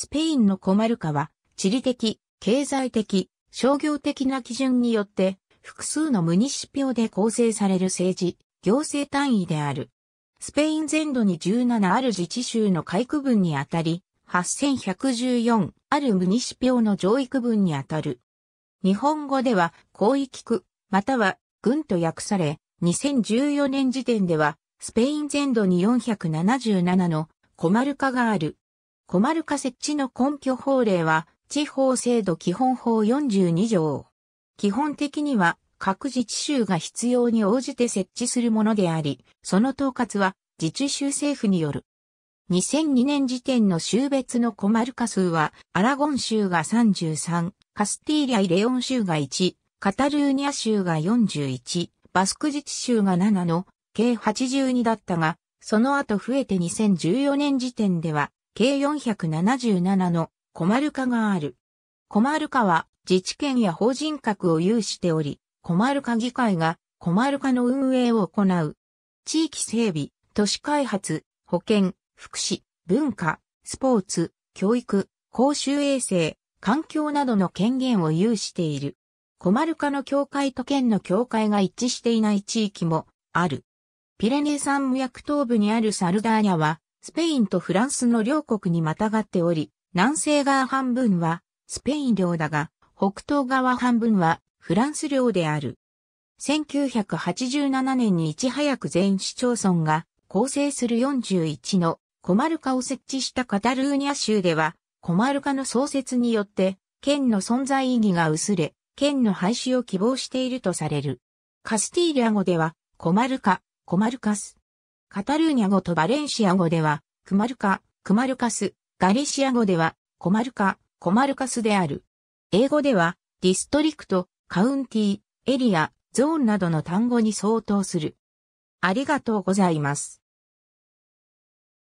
スペインのコマルカは、地理的、経済的、商業的な基準によって、複数のムニシピオで構成される政治、行政単位である。スペイン全土に17ある自治州の海区分にあたり、8114あるムニシピオの上位区分にあたる。日本語では広域区、または軍と訳され、2014年時点では、スペイン全土に477のコマルカがある。コマルカ設置の根拠法令は、地方制度基本法42条。基本的には、各自治州が必要に応じて設置するものであり、その統括は自治州政府による。2002年時点の州別のコマルカ数は、アラゴン州が33、カスティーリア・イレオン州が1、カタルーニャ州が41、バスク自治州が7の、計82だったが、その後増えて2014年時点では計477のコマルカがある。コマルカは自治権や法人格を有しており、コマルカ議会がコマルカの運営を行う。地域整備、都市開発、保健、福祉、文化、スポーツ、教育、公衆衛生、環境などの権限を有している。コマルカの教会と県の教会が一致していない地域もある。ピレネ山脈東部にあるサルダーニャはスペインとフランスの両国にまたがっており、南西側半分はスペイン領だが、北東側半分はフランス領である。1987年にいち早く全市町村が構成する41のコマルカを設置したカタルーニャ州では、コマルカの創設によって、県の存在意義が薄れ、県の廃止を希望しているとされる。カスティーリャ語では、コマルカ、コマルカス、カタルーニャ語とバレンシア語では、クマルカ、クマルカス、ガリシア語では、コマルカ、コマルカスである。英語では、ディストリクト、カウンティ、エリア、ゾーンなどの単語に相当する。ありがとうございます。